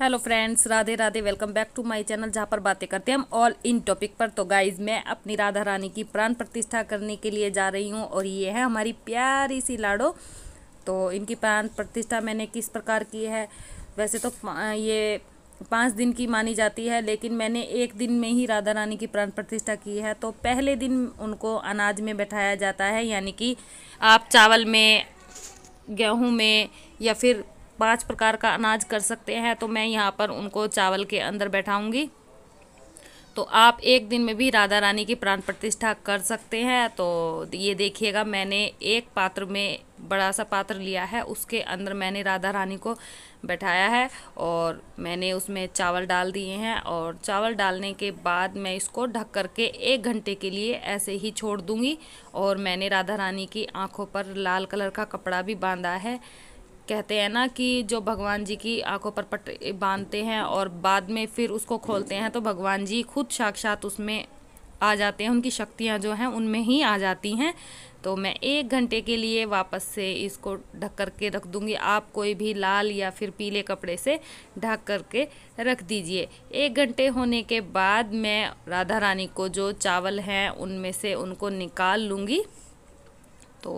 hello friends Radhe Radhe welcome back to my channel जहाँ पर बातें करते हैं हम ऑल इन टॉपिक पर तो गाइज मैं अपनी राधा रानी की प्राण प्रतिष्ठा करने के लिए जा रही हूँ और ये है हमारी प्यारी सी लाडो तो इनकी प्राण प्रतिष्ठा मैंने किस प्रकार की है वैसे तो ये पाँच दिन की मानी जाती है लेकिन मैंने एक दिन में ही राधा रानी की प्राण प्रतिष्ठा की है तो पहले दिन उनको अनाज में बैठाया जाता है यानी कि आप चावल में गेहूँ में या फिर पांच प्रकार का अनाज कर सकते हैं तो मैं यहाँ पर उनको चावल के अंदर बैठाऊँगी तो आप एक दिन में भी राधा रानी की प्राण प्रतिष्ठा कर सकते हैं तो ये देखिएगा मैंने एक पात्र में बड़ा सा पात्र लिया है उसके अंदर मैंने राधा रानी को बैठाया है और मैंने उसमें चावल डाल दिए हैं और चावल डालने के बाद मैं इसको ढक कर के एक घंटे के लिए ऐसे ही छोड़ दूँगी और मैंने राधा रानी की आँखों पर लाल कलर का कपड़ा भी बांधा है कहते हैं ना कि जो भगवान जी की आंखों पर पट बांधते हैं और बाद में फिर उसको खोलते हैं तो भगवान जी खुद साक्षात उसमें आ जाते हैं उनकी शक्तियाँ जो हैं उनमें ही आ जाती हैं तो मैं एक घंटे के लिए वापस से इसको ढक कर के रख दूँगी आप कोई भी लाल या फिर पीले कपड़े से ढक कर के रख दीजिए एक घंटे होने के बाद मैं राधा रानी को जो चावल हैं उनमें से उनको निकाल लूँगी तो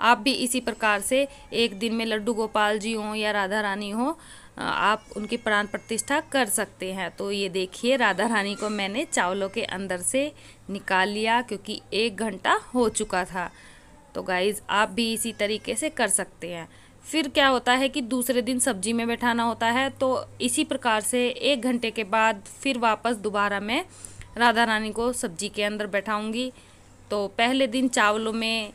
आप भी इसी प्रकार से एक दिन में लड्डू गोपाल जी हों या राधा रानी हो आप उनकी प्राण प्रतिष्ठा कर सकते हैं तो ये देखिए राधा रानी को मैंने चावलों के अंदर से निकाल लिया क्योंकि एक घंटा हो चुका था तो गाइज़ आप भी इसी तरीके से कर सकते हैं फिर क्या होता है कि दूसरे दिन सब्जी में बैठाना होता है तो इसी प्रकार से एक घंटे के बाद फिर वापस दोबारा मैं राधा रानी को सब्जी के अंदर बैठाऊंगी तो पहले दिन चावलों में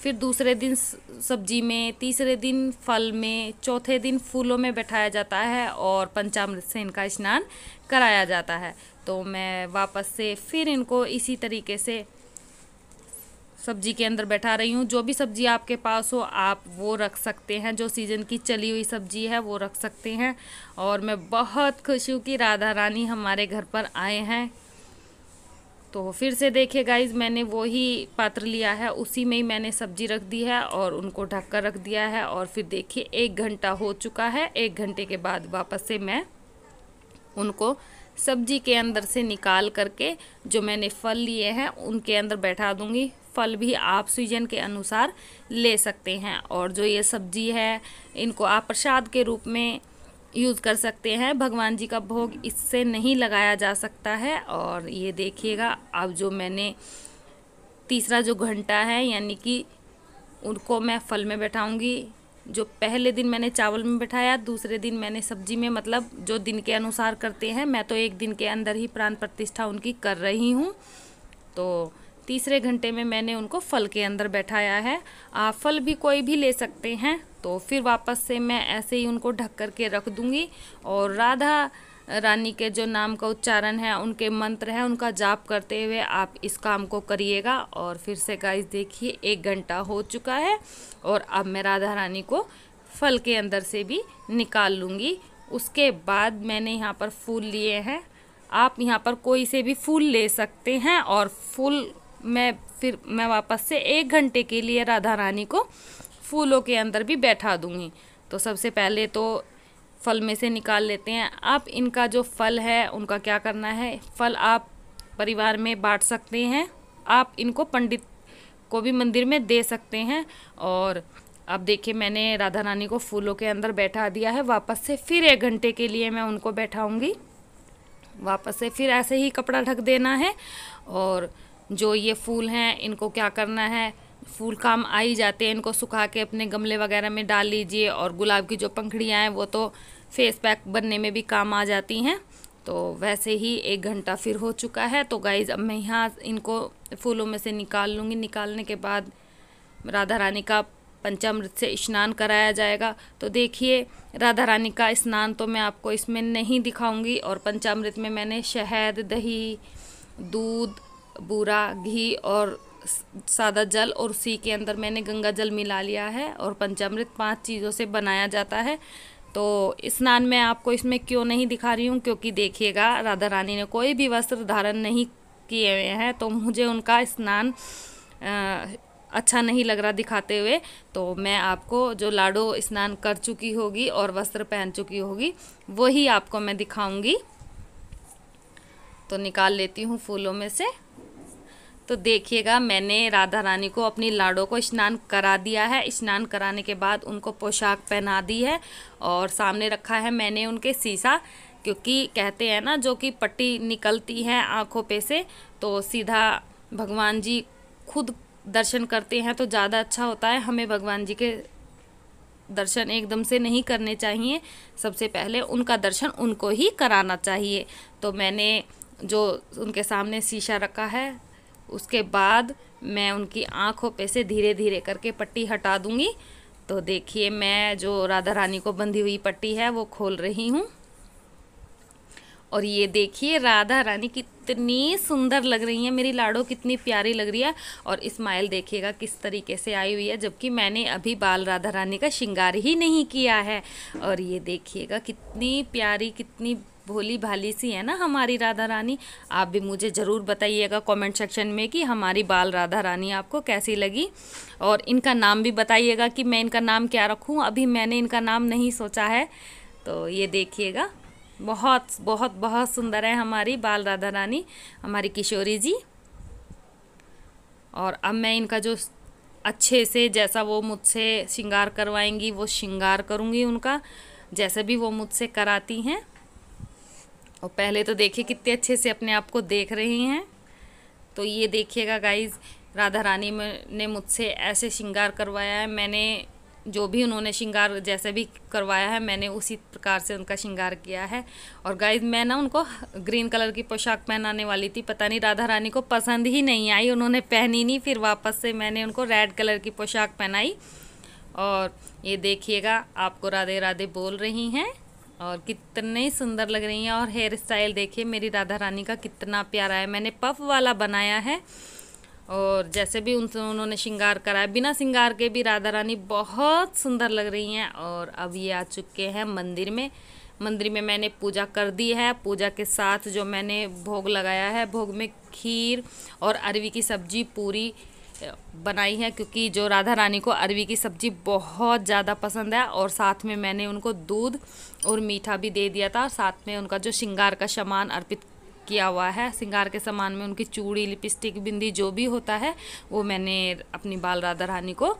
फिर दूसरे दिन सब्जी में तीसरे दिन फल में चौथे दिन फूलों में बैठाया जाता है और पंचामृत से इनका स्नान कराया जाता है तो मैं वापस से फिर इनको इसी तरीके से सब्जी के अंदर बैठा रही हूँ जो भी सब्जी आपके पास हो आप वो रख सकते हैं जो सीज़न की चली हुई सब्जी है वो रख सकते हैं और मैं बहुत खुश हूँ कि राधा रानी हमारे घर पर आए हैं तो फिर से देखिए गाइज मैंने वो ही पात्र लिया है उसी में ही मैंने सब्जी रख दी है और उनको ढक कर रख दिया है और फिर देखिए एक घंटा हो चुका है एक घंटे के बाद वापस से मैं उनको सब्जी के अंदर से निकाल करके जो मैंने फल लिए हैं उनके अंदर बैठा दूंगी फल भी आप सीजन के अनुसार ले सकते हैं और जो ये सब्जी है इनको आप प्रसाद के रूप में यूज़ कर सकते हैं भगवान जी का भोग इससे नहीं लगाया जा सकता है और ये देखिएगा अब जो मैंने तीसरा जो घंटा है यानी कि उनको मैं फल में बैठाऊँगी जो पहले दिन मैंने चावल में बैठाया दूसरे दिन मैंने सब्जी में मतलब जो दिन के अनुसार करते हैं मैं तो एक दिन के अंदर ही प्राण प्रतिष्ठा उनकी कर रही हूँ तो तीसरे घंटे में मैंने उनको फल के अंदर बैठाया है आप फल भी कोई भी ले सकते हैं तो फिर वापस से मैं ऐसे ही उनको ढक कर के रख दूँगी और राधा रानी के जो नाम का उच्चारण है उनके मंत्र है उनका जाप करते हुए आप इस काम को करिएगा और फिर से गाइस देखिए एक घंटा हो चुका है और अब मैं राधा रानी को फल के अंदर से भी निकाल लूँगी उसके बाद मैंने यहाँ पर फूल लिए हैं आप यहाँ पर कोई से भी फूल ले सकते हैं और फूल मैं फिर मैं वापस से एक घंटे के लिए राधा रानी को फूलों के अंदर भी बैठा दूंगी तो सबसे पहले तो फल में से निकाल लेते हैं आप इनका जो फल है उनका क्या करना है फल आप परिवार में बांट सकते हैं आप इनको पंडित को भी मंदिर में दे सकते हैं और अब देखिए मैंने राधा रानी को फूलों के अंदर बैठा दिया है वापस से फिर एक घंटे के लिए मैं उनको बैठाऊंगी वापस से फिर ऐसे ही कपड़ा ढक देना है और जो ये फूल हैं इनको क्या करना है फूल काम आ ही जाते हैं इनको सुखा के अपने गमले वगैरह में डाल लीजिए और गुलाब की जो पंखड़ियाँ हैं वो तो फेस पैक बनने में भी काम आ जाती हैं तो वैसे ही एक घंटा फिर हो चुका है तो गाइज़ अब मैं यहाँ इनको फूलों में से निकाल लूँगी निकालने के बाद राधा रानी का पंचामृत से स्नान कराया जाएगा तो देखिए राधा रानी का स्नान तो मैं आपको इसमें नहीं दिखाऊंगी और पंचामृत में मैंने शहद दही दूध बूरा घी और सादा जल और उसी के अंदर मैंने गंगा जल मिला लिया है और पंचामृत पांच चीज़ों से बनाया जाता है तो स्नान में आपको इसमें क्यों नहीं दिखा रही हूँ क्योंकि देखिएगा राधा रानी ने कोई भी वस्त्र धारण नहीं किए हुए हैं तो मुझे उनका स्नान अच्छा नहीं लग रहा दिखाते हुए तो मैं आपको जो लाडो स्नान कर चुकी होगी और वस्त्र पहन चुकी होगी वही आपको मैं दिखाऊंगी तो निकाल लेती हूँ फूलों में से तो देखिएगा मैंने राधा रानी को अपनी लाडो को स्नान करा दिया है स्नान कराने के बाद उनको पोशाक पहना दी है और सामने रखा है मैंने उनके शीशा क्योंकि कहते हैं ना जो कि पट्टी निकलती है आँखों पे से तो सीधा भगवान जी खुद दर्शन करते हैं तो ज़्यादा अच्छा होता है हमें भगवान जी के दर्शन एकदम से नहीं करने चाहिए सबसे पहले उनका दर्शन उनको ही कराना चाहिए तो मैंने जो उनके सामने शीशा रखा है उसके बाद मैं उनकी आँखों पे से धीरे धीरे करके पट्टी हटा दूँगी तो देखिए मैं जो राधा रानी को बंधी हुई पट्टी है वो खोल रही हूँ और ये देखिए राधा रानी कितनी सुंदर लग रही है मेरी लाडो कितनी प्यारी लग रही है और स्माइल देखिएगा किस तरीके से आई हुई है जबकि मैंने अभी बाल राधा रानी का श्रृंगार ही नहीं किया है और ये देखिएगा कितनी प्यारी कितनी भोली भाली सी है ना हमारी राधा रानी आप भी मुझे ज़रूर बताइएगा कमेंट सेक्शन में कि हमारी बाल राधा रानी आपको कैसी लगी और इनका नाम भी बताइएगा कि मैं इनका नाम क्या रखूँ अभी मैंने इनका नाम नहीं सोचा है तो ये देखिएगा बहुत बहुत बहुत सुंदर है हमारी बाल राधा रानी हमारी किशोरी जी और अब मैं इनका जो अच्छे से जैसा वो मुझसे श्रृंगार करवाएंगी वो श्रृंगार करूँगी उनका जैसे भी वो मुझसे कराती हैं और पहले तो देखिए कितने अच्छे से अपने आप को देख रही हैं तो ये देखिएगा गाइज राधा रानी ने मुझसे ऐसे श्रृंगार करवाया है मैंने जो भी उन्होंने श्रृंगार जैसे भी करवाया है मैंने उसी प्रकार से उनका श्रृंगार किया है और गाइज मैं ना उनको ग्रीन कलर की पोशाक पहनाने वाली थी पता नहीं राधा रानी को पसंद ही नहीं आई उन्होंने पहनी नहीं फिर वापस से मैंने उनको रेड कलर की पोशाक पहनाई और ये देखिएगा आपको राधे राधे बोल रही हैं और कितने सुंदर लग रही हैं और हेयर स्टाइल देखिए मेरी राधा रानी का कितना प्यारा है मैंने पफ वाला बनाया है और जैसे भी उनसे उन्होंने श्रृंगार कराया बिना श्रृंगार के भी राधा रानी बहुत सुंदर लग रही हैं और अब ये आ चुके हैं मंदिर में मंदिर में मैंने पूजा कर दी है पूजा के साथ जो मैंने भोग लगाया है भोग में खीर और अरवी की सब्जी पूरी बनाई है क्योंकि जो राधा रानी को अरवी की सब्ज़ी बहुत ज़्यादा पसंद है और साथ में मैंने उनको दूध और मीठा भी दे दिया था साथ में उनका जो श्रृंगार का सामान अर्पित किया हुआ है श्रृंगार के सामान में उनकी चूड़ी लिपस्टिक बिंदी जो भी होता है वो मैंने अपनी बाल राधा रानी को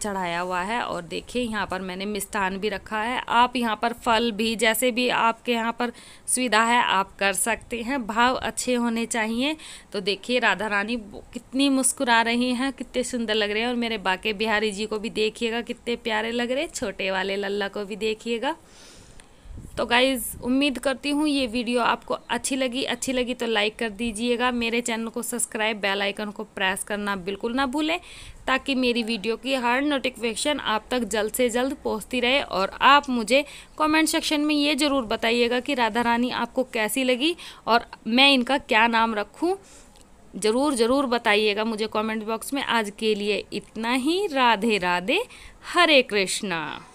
चढ़ाया हुआ है और देखिए यहाँ पर मैंने मिष्ठान भी रखा है आप यहाँ पर फल भी जैसे भी आपके यहाँ पर सुविधा है आप कर सकते हैं भाव अच्छे होने चाहिए तो देखिए राधा रानी कितनी मुस्कुरा रही हैं कितने सुंदर लग रहे हैं और मेरे बाके बिहारी जी को भी देखिएगा कितने प्यारे लग रहे छोटे वाले लल्ला को भी देखिएगा तो गाइज़ उम्मीद करती हूँ ये वीडियो आपको अच्छी लगी अच्छी लगी तो लाइक कर दीजिएगा मेरे चैनल को सब्सक्राइब बेल आइकन को प्रेस करना बिल्कुल ना भूलें ताकि मेरी वीडियो की हर नोटिफिकेशन आप तक जल्द से जल्द पहुँचती रहे और आप मुझे कमेंट सेक्शन में ये ज़रूर बताइएगा कि राधा रानी आपको कैसी लगी और मैं इनका क्या नाम रखूँ ज़रूर ज़रूर बताइएगा मुझे कमेंट बॉक्स में आज के लिए इतना ही राधे राधे हरे कृष्णा